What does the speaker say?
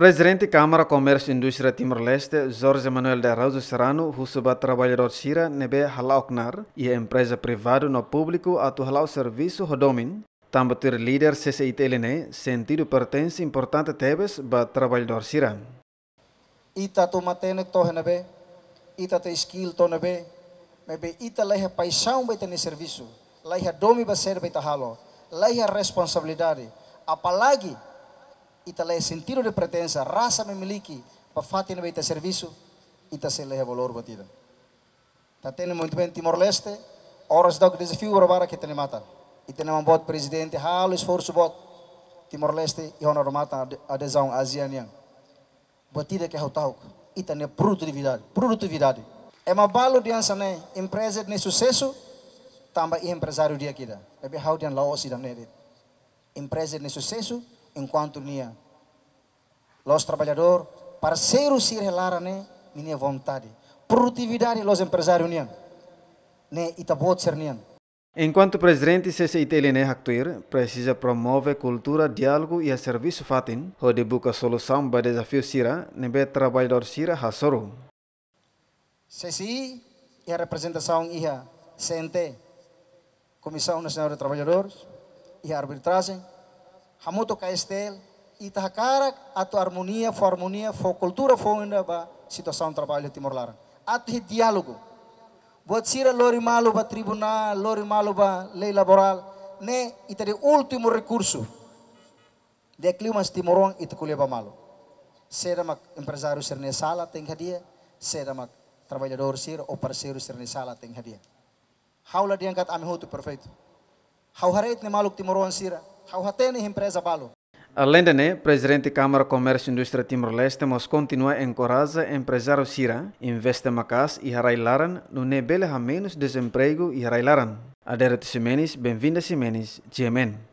Presidente da Câmara Comércio e Indústria Timor-Leste, Jorge Manuel de Araújo Serrano, Rússia Trabalhador Sira, Nebe halauknar, e a empresa privada no público a tuhalau Serviço Rodomin, Tambatir líder CCITLN, sentido pertence importante tebes ba Trabalhador Sira. Ita tu matenek to nebe, ita te skill to nebe, mebe ita leha paixão baita ne serviço, leha domi ba ser baita halo, leha responsabilidade, apalagi italahi sentido de pertença, raça memiliki, para fatin ter serviço, ita se é valor batida. Tá tendo muito bem Timor-Leste, horas dog desafio para que tene mata. E tene um bot presidente, halo esforço bot, Timor-Leste e honor mata adesão Zianian. Batida que é o tau, ita ne produtividade, produtividade. É uma balo de ansane, empresa de sucesso, também empresário de aqui. Lebih hau dia laos da ne empresa de sucesso, enquanto minha os trabalhador parceiro se relara né minha vontade produtividade los empresários né né itabot tá ser né Enquanto presidente CCIT Lene actuar, precisa promover cultura, diálogo e a serviço fatin, onde buscar solução para desafio Sira, nebe trabalhador Sira Hassoru. CCI e a representação ia CNT, Comissão Nacional de Trabalhadores, e a arbitragem, hamoto ita karak atau harmonia fo harmonia fo kultura fo inda ba situasaun trabalho Timor Laran atu hi dialogo buat sira lori malu ba tribunal lori malu ba lei laboral ne ita de ultimo recurso de climas timorong ita ba malu será mak empresário ser sala teng dia será mak trabalhador ser ou parceiro ser sala teng dia haula diangkat ami hutu perfeito hau hareit ne maluk timoron sira Além de presidente da Câmara Comércio e Indústria Timor-Leste mos continua a encorajar empresários Sira, investe Macas e Harailaran no nebele a menos desemprego e Harailaran. Adere Simenes, bem-vinda Simenes, GMN.